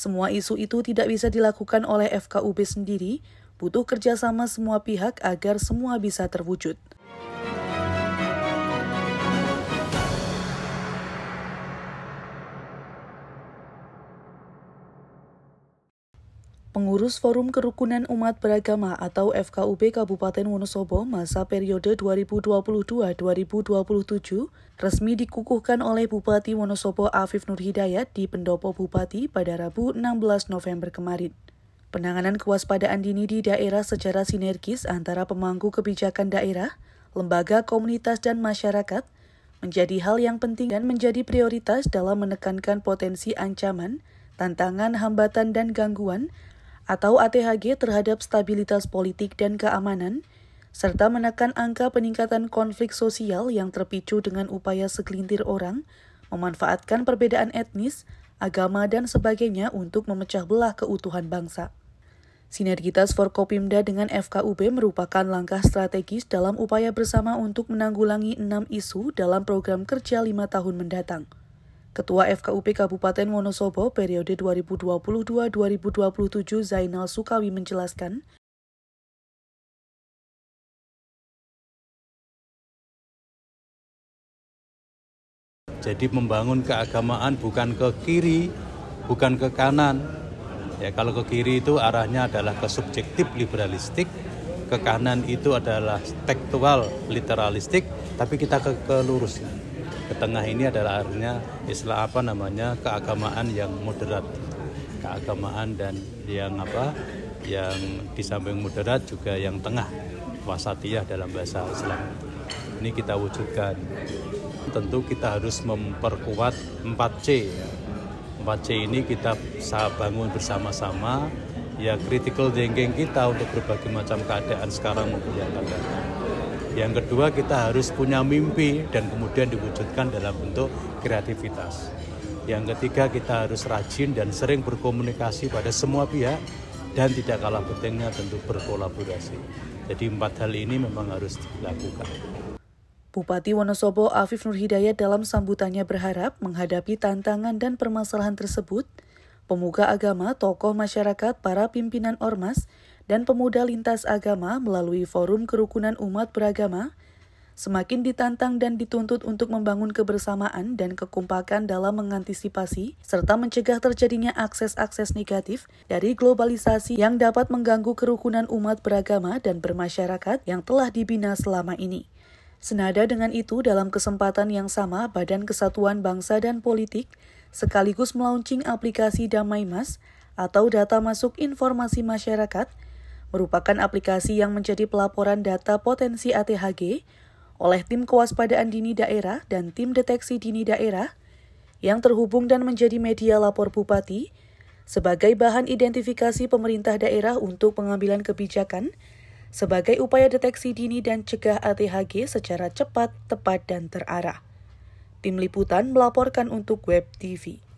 Semua isu itu tidak bisa dilakukan oleh FKUB sendiri, butuh kerjasama semua pihak agar semua bisa terwujud. Pengurus Forum Kerukunan Umat Beragama atau FKUB Kabupaten Wonosobo masa periode 2022-2027 resmi dikukuhkan oleh Bupati Wonosobo Afif Nur Hidayat di Pendopo Bupati pada Rabu 16 November kemarin. Penanganan kewaspadaan dini di daerah secara sinergis antara pemangku kebijakan daerah, lembaga komunitas dan masyarakat menjadi hal yang penting dan menjadi prioritas dalam menekankan potensi ancaman, tantangan, hambatan, dan gangguan atau ATHG terhadap stabilitas politik dan keamanan, serta menekan angka peningkatan konflik sosial yang terpicu dengan upaya segelintir orang memanfaatkan perbedaan etnis, agama, dan sebagainya untuk memecah belah keutuhan bangsa. Sinergitas Forkopimda dengan FKUB merupakan langkah strategis dalam upaya bersama untuk menanggulangi enam isu dalam program kerja lima tahun mendatang – Ketua FKUP Kabupaten Wonosobo periode 2022-2027 Zainal Sukawi menjelaskan, Jadi membangun keagamaan bukan ke kiri, bukan ke kanan. Ya kalau ke kiri itu arahnya adalah ke subjektif liberalistik, ke kanan itu adalah tekstual literalistik, tapi kita ke, ke lurusnya ke tengah ini adalah artinya Islam apa namanya keagamaan yang moderat keagamaan dan yang apa yang di samping moderat juga yang tengah wasatiyah dalam bahasa Islam ini kita wujudkan tentu kita harus memperkuat 4C 4C ya. ini kita bangun bersama-sama ya critical thinking kita untuk berbagai macam keadaan sekarang maupun yang akan datang yang kedua kita harus punya mimpi dan kemudian diwujudkan dalam bentuk kreativitas. Yang ketiga kita harus rajin dan sering berkomunikasi pada semua pihak dan tidak kalah pentingnya tentu berkolaborasi. Jadi empat hal ini memang harus dilakukan. Bupati Wonosobo Afif Nur dalam sambutannya berharap menghadapi tantangan dan permasalahan tersebut, pemuka agama, tokoh masyarakat, para pimpinan ormas, dan pemuda lintas agama melalui Forum Kerukunan Umat Beragama semakin ditantang dan dituntut untuk membangun kebersamaan dan kekompakan dalam mengantisipasi serta mencegah terjadinya akses-akses negatif dari globalisasi yang dapat mengganggu kerukunan umat beragama dan bermasyarakat yang telah dibina selama ini. Senada dengan itu, dalam kesempatan yang sama, Badan Kesatuan Bangsa dan Politik sekaligus melaunching aplikasi Damai Mas atau Data Masuk Informasi Masyarakat – merupakan aplikasi yang menjadi pelaporan data potensi ATHG oleh tim kewaspadaan dini daerah dan tim deteksi dini daerah yang terhubung dan menjadi media lapor bupati sebagai bahan identifikasi pemerintah daerah untuk pengambilan kebijakan sebagai upaya deteksi dini dan cegah ATHG secara cepat, tepat, dan terarah. Tim liputan melaporkan untuk Web TV.